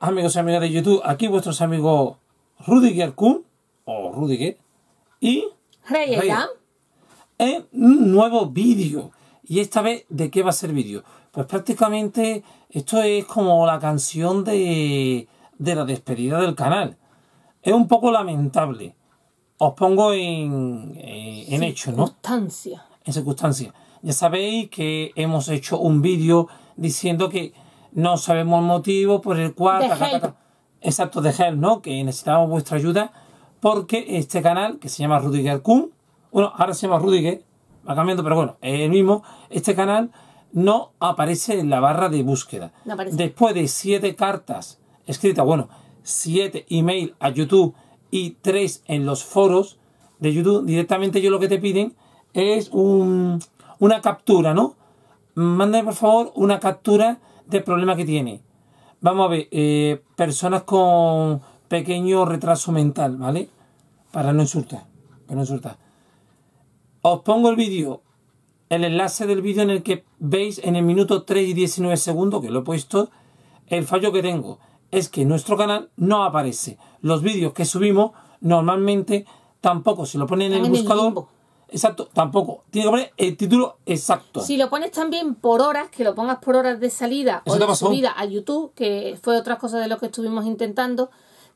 amigos y amigas de YouTube, aquí vuestros amigos Rudiger Kuhn, o Rudiger, y Rey en un nuevo vídeo. Y esta vez, ¿de qué va a ser vídeo? Pues prácticamente esto es como la canción de, de la despedida del canal. Es un poco lamentable. Os pongo en, eh, en, hecho, ¿no? Circunstancia. En circunstancia. Ya sabéis que hemos hecho un vídeo diciendo que no sabemos el motivo por el cual... Exacto, de Help, ¿no? Que necesitamos vuestra ayuda porque este canal, que se llama Rudiger Kun, bueno, ahora se llama Rudiger, va cambiando, pero bueno, el mismo, este canal no aparece en la barra de búsqueda. Después de siete cartas escritas, bueno, siete email a YouTube y tres en los foros de YouTube, directamente yo lo que te piden es un, una captura, ¿no? Mándame por favor una captura de problema que tiene. Vamos a ver, eh, personas con pequeño retraso mental, ¿vale? Para no insultar, para no insultar. Os pongo el vídeo, el enlace del vídeo en el que veis en el minuto 3 y 19 segundos, que lo he puesto, el fallo que tengo es que nuestro canal no aparece. Los vídeos que subimos normalmente tampoco, se lo ponen en el buscador, exacto tampoco. Tiene que poner el título exacto. Si lo pones también por horas, que lo pongas por horas de salida o de subida a YouTube, que fue otra cosa de lo que estuvimos intentando,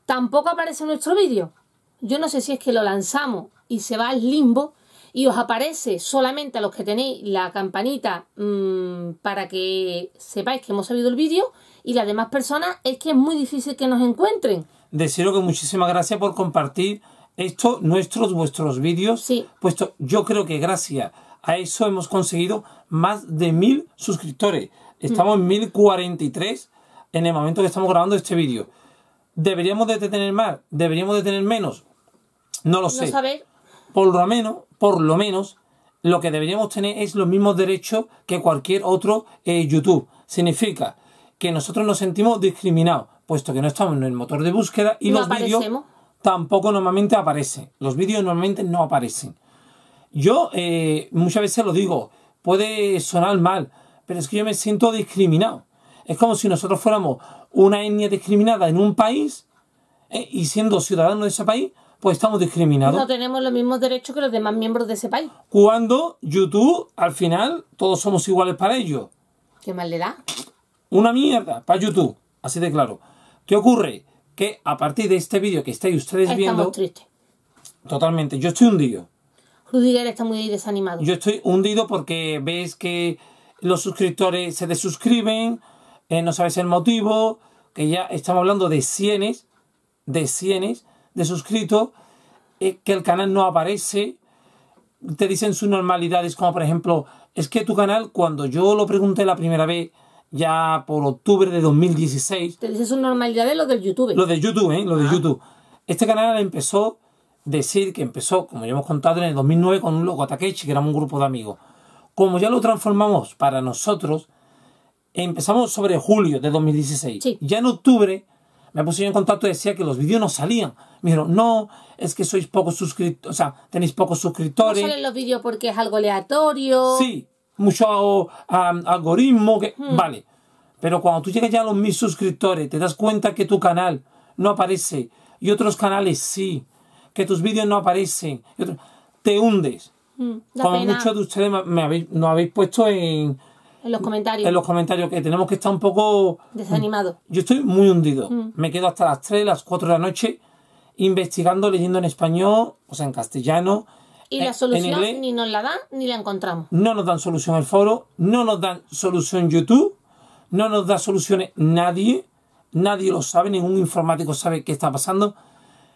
tampoco aparece nuestro vídeo. Yo no sé si es que lo lanzamos y se va al limbo y os aparece solamente a los que tenéis la campanita mm, para que sepáis que hemos subido el vídeo y las demás personas es que es muy difícil que nos encuentren. Deseo que muchísimas gracias por compartir esto, nuestros, vuestros vídeos, sí. puesto yo creo que gracias a eso hemos conseguido más de mil suscriptores. Mm. Estamos cuarenta en 1043 en el momento que estamos grabando este vídeo. ¿Deberíamos de tener más? ¿Deberíamos de tener menos? No lo sé. Por lo menos, por lo menos, lo que deberíamos tener es los mismos derechos que cualquier otro eh, YouTube. Significa que nosotros nos sentimos discriminados, puesto que no estamos en el motor de búsqueda y los vídeos tampoco normalmente aparece. Los vídeos normalmente no aparecen. Yo eh, muchas veces lo digo, puede sonar mal, pero es que yo me siento discriminado. Es como si nosotros fuéramos una etnia discriminada en un país eh, y siendo ciudadanos de ese país, pues estamos discriminados. No tenemos los mismos derechos que los demás miembros de ese país. Cuando YouTube, al final, todos somos iguales para ellos. ¿Qué mal le da? Una mierda para YouTube, así de claro. ¿Qué ocurre? que a partir de este vídeo que estáis ustedes viendo... Totalmente, yo estoy hundido. está muy desanimado. Yo estoy hundido porque ves que los suscriptores se desuscriben, eh, no sabes el motivo, que ya estamos hablando de cienes, de cienes de suscritos, eh, que el canal no aparece, te dicen sus normalidades, como por ejemplo, es que tu canal, cuando yo lo pregunté la primera vez, ya por octubre de 2016. es una normalidad de lo del YouTube. Lo de YouTube, ¿eh? Lo de ah. YouTube. Este canal empezó, decir que empezó, como ya hemos contado, en el 2009 con un loco Takechi, que éramos un grupo de amigos. Como ya lo transformamos para nosotros, empezamos sobre julio de 2016. Ya en octubre me puse yo en contacto y decía que los vídeos no salían. Me dijeron, no, es que sois pocos suscriptores, o sea, tenéis pocos suscriptores. No salen los vídeos porque es algo aleatorio. Sí, mucho algoritmo, que, hmm. vale. Pero cuando tú llegas ya a los mil suscriptores, te das cuenta que tu canal no aparece y otros canales sí, que tus vídeos no aparecen, te hundes. Hmm, Como muchos de ustedes me, habéis, nos habéis puesto en, en los comentarios. En los comentarios, que tenemos que estar un poco. desanimado mm, Yo estoy muy hundido. Hmm. Me quedo hasta las 3, las 4 de la noche investigando, leyendo en español, o sea, en castellano, y eh, la solución ni nos la dan ni la encontramos. No nos dan solución el foro, no nos dan solución YouTube, no nos da soluciones nadie, nadie lo sabe, ningún informático sabe qué está pasando.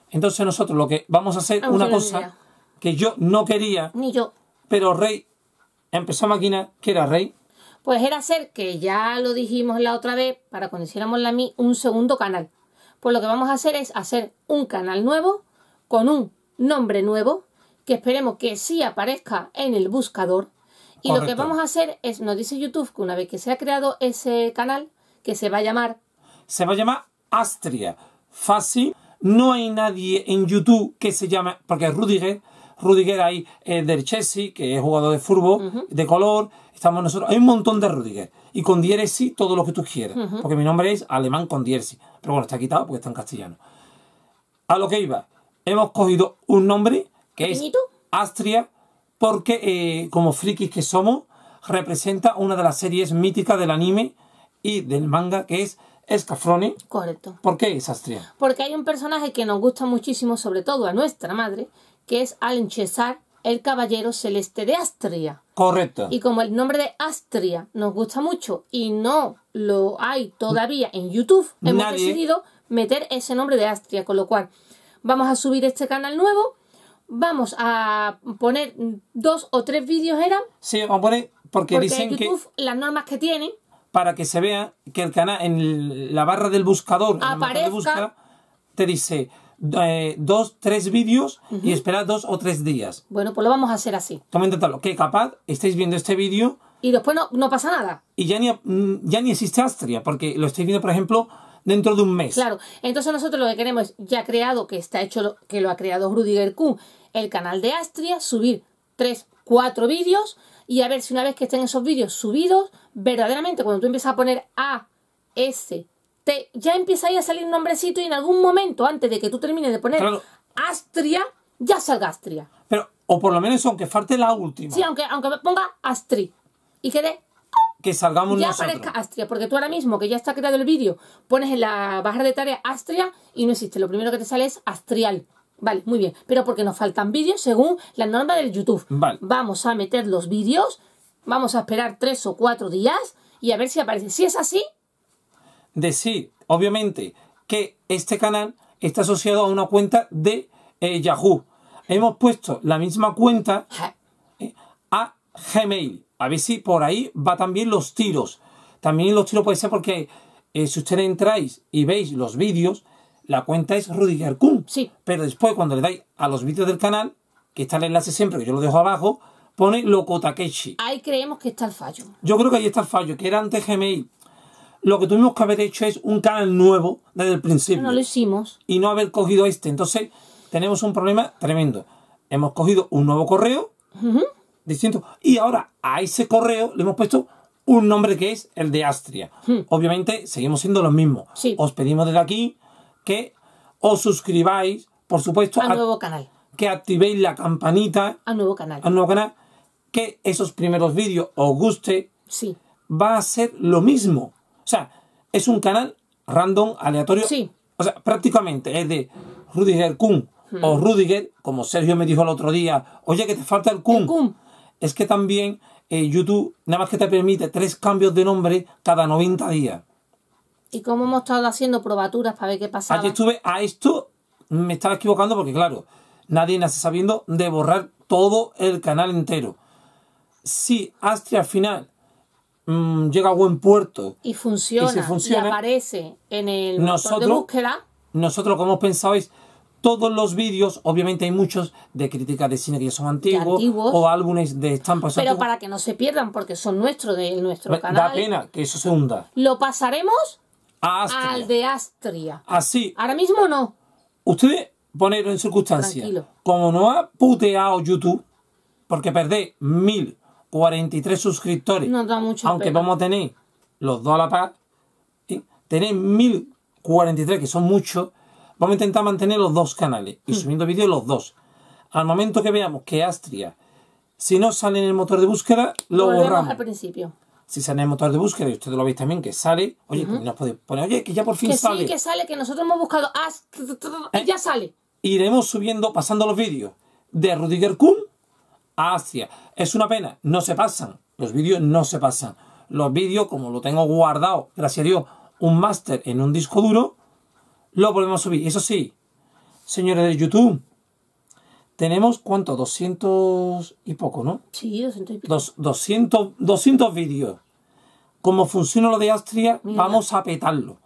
Entonces nosotros lo que vamos a hacer, una cosa que yo no quería, ni yo, pero Rey empezó a maquinar, que era Rey. Pues era hacer, que ya lo dijimos la otra vez, para cuando hiciéramos la Mi, un segundo canal. Pues lo que vamos a hacer es hacer un canal nuevo, con un nombre nuevo, que esperemos que sí aparezca en el buscador. Y lo que vamos a hacer es, nos dice YouTube que una vez que se ha creado ese canal, que se va a llamar... Se va a llamar Astria. Fácil. No hay nadie en YouTube que se llame, porque es Rudiger, Rudiger ahí es del Chelsea, que es jugador de fútbol, de color, estamos nosotros, hay un montón de Rudiger. Y con Dieresi todo lo que tú quieras, porque mi nombre es alemán con Diersi. Pero bueno, está quitado porque está en castellano. A lo que iba, hemos cogido un nombre que es Astria, porque eh, como frikis que somos, representa una de las series míticas del anime y del manga, que es Escafrone. Correcto. ¿Por qué es Astria? Porque hay un personaje que nos gusta muchísimo, sobre todo a nuestra madre, que es Alan el caballero celeste de Astria. Correcto. Y como el nombre de Astria nos gusta mucho y no lo hay todavía en YouTube, hemos decidido meter ese nombre de Astria, con lo cual vamos a subir este canal nuevo vamos a poner dos o tres vídeos, Era. Sí, vamos a poner porque, dicen que... las normas que tienen... Para que se vea que el canal, en la barra del buscador, aparezca... te dice eh, dos, tres vídeos y esperar dos o tres días. Bueno, pues lo vamos a hacer así. Toma intentarlo, que capaz estáis viendo este vídeo... Y después no, no pasa nada. Y ya ni, mm, ya ni existe Astria, porque lo estáis viendo, por ejemplo, dentro de un mes. Claro, entonces nosotros lo que queremos es, ya creado, que está hecho, que lo ha creado Rudiger Kuhn, el canal de Astria, subir 3, 4 vídeos y a ver si una vez que estén esos vídeos subidos, verdaderamente cuando tú empiezas a poner A, S, T, ya empieza ahí a salir un nombrecito y en algún momento, antes de que tú termines de poner Astria, ya salga Astria. Pero, o por lo menos aunque falte la última. Sí, aunque, aunque ponga Astri y quede que salgamos ya aparezca Astria, porque tú ahora mismo que ya está creado el vídeo, pones en la barra de tareas Astria y no existe. Lo primero que te sale es Astrial. Vale, muy bien. Pero porque nos faltan vídeos según la norma del YouTube. Vale. Vamos a meter los vídeos, vamos a esperar tres o cuatro días y a ver si aparece. Si es así. Decir, obviamente, que este canal está asociado a una cuenta de eh, Yahoo. Hemos puesto la misma cuenta eh, a Gmail. A ver si por ahí va también los tiros. También los tiros puede ser porque eh, si ustedes entráis y veis los vídeos, la cuenta es Rudiger Kun. Sí. Pero después, cuando le dais a los vídeos del canal, que está el enlace siempre, que yo lo dejo abajo, pone Loco Ahí creemos que está el fallo. Yo creo que ahí está el fallo, que era antes Gmail. Lo que tuvimos que haber hecho es un canal nuevo desde el principio. No lo hicimos. Y no haber cogido este. Entonces, tenemos un problema tremendo. Hemos cogido un nuevo correo. Y ahora a ese correo le hemos puesto un nombre que es el de Astria. Hmm. Obviamente seguimos siendo los mismos. Os pedimos desde aquí que os suscribáis, por supuesto, al nuevo canal. Que activéis la campanita. Al nuevo canal. Al nuevo canal. Que esos primeros vídeos os guste. Sí. Va a ser lo mismo. O sea, es un canal random, aleatorio. Sí. O sea, prácticamente es de Rudiger Kun o hmm. Rudiger, como Sergio me dijo el otro día, oye que te falta el El Kun es que también eh, YouTube nada más que te permite tres cambios de nombre cada 90 días. ¿Y cómo hemos estado haciendo probaturas para ver qué pasa. Ayer estuve a esto, me estaba equivocando porque claro, nadie nace sabiendo de borrar todo el canal entero. Si Astria al final mm, llega a buen puerto y funciona, y, aparece en el motor de búsqueda, nosotros como hemos todos los vídeos, obviamente hay muchos de críticas de cine que ya son antiguos, o álbumes de estampas. Pero para que no se pierdan, porque son nuestros de nuestro canal. Da pena que eso se hunda. Lo pasaremos al de Astria. Así. Ahora mismo no. Ustedes ponerlo en circunstancia. Tranquilo. Como no ha puteado YouTube, porque perdé 1043 suscriptores. No da mucho. Aunque vamos a tener los dos a la par. ¿eh? Tenéis 1043, que son muchos Vamos a intentar mantener los dos canales y hmm. subiendo vídeos los dos. Al momento que veamos que Astria, si no sale en el motor de búsqueda, lo borramos. al principio. Si sale en el motor de búsqueda y ustedes lo veis también que sale, oye, podéis poner, oye, que ya por fin sale. que sale, que nosotros hemos buscado Astria, ah, eh, ya sale. Iremos subiendo, pasando los vídeos de Rudiger Kuhn a Astria. Es una pena, no se pasan. Los vídeos no se pasan. Los vídeos, como lo tengo guardado, gracias a Dios, un máster en un disco duro, lo volvemos a subir. Eso sí, señores de YouTube, tenemos cuánto, 200 y poco, ¿no? Sí, 200 y poco. 200, vídeos. Como funciona lo de Austria, vamos a petarlo.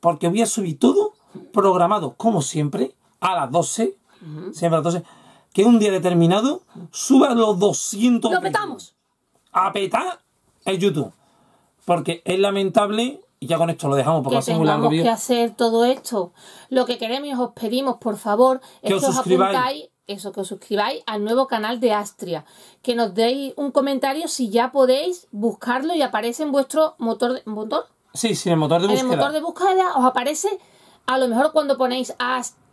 Porque voy a subir todo programado, como siempre, a las 12. Siempre a las 12. Que un día determinado suba los 200. ¡Lo petamos! A petar el YouTube. Porque es lamentable y ya con esto lo dejamos porque que tengamos que hacer todo esto. Lo que queremos y os pedimos, por favor, es que os, eso, que os suscribáis al nuevo canal de Astria, que nos deis un comentario si ya podéis buscarlo y aparece en vuestro motor de, motor. Sí, sí, en el motor de búsqueda. En el motor de búsqueda os aparece a lo mejor cuando ponéis Astria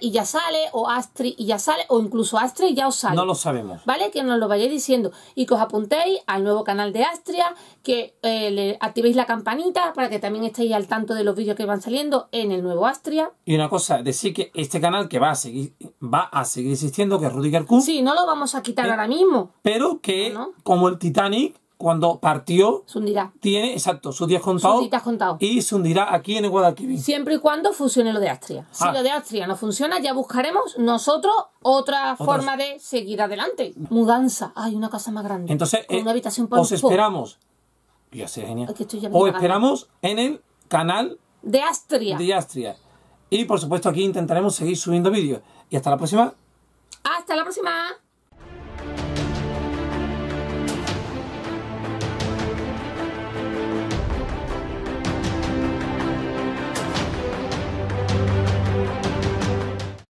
y ya sale, o Astri y ya sale, o incluso Astri ya os sale. No lo sabemos. ¿Vale? Que nos lo vayáis diciendo y que os apuntéis al nuevo canal de Astria, que eh, le activéis la campanita para que también estéis al tanto de los vídeos que van saliendo en el nuevo Astria. Y una cosa, decir que este canal que va a seguir va a seguir existiendo, que es Rudiger Q. Sí, no lo vamos a quitar eh, ahora mismo. Pero que, como el Titanic, cuando partió. Tiene, exacto, sus días contados. Y se hundirá aquí en Guadalquivir. Siempre y cuando funcione lo de Astria. Si ah. lo de Astria no funciona, ya buscaremos nosotros otra, forma de seguir adelante. Mudanza. Hay una casa más grande. Entonces, una eh, habitación os esperamos. Ya sé, genial. os esperamos en el canal de Astria. De Astria. Y por supuesto, aquí intentaremos seguir subiendo vídeos. Y hasta la próxima. Hasta la próxima.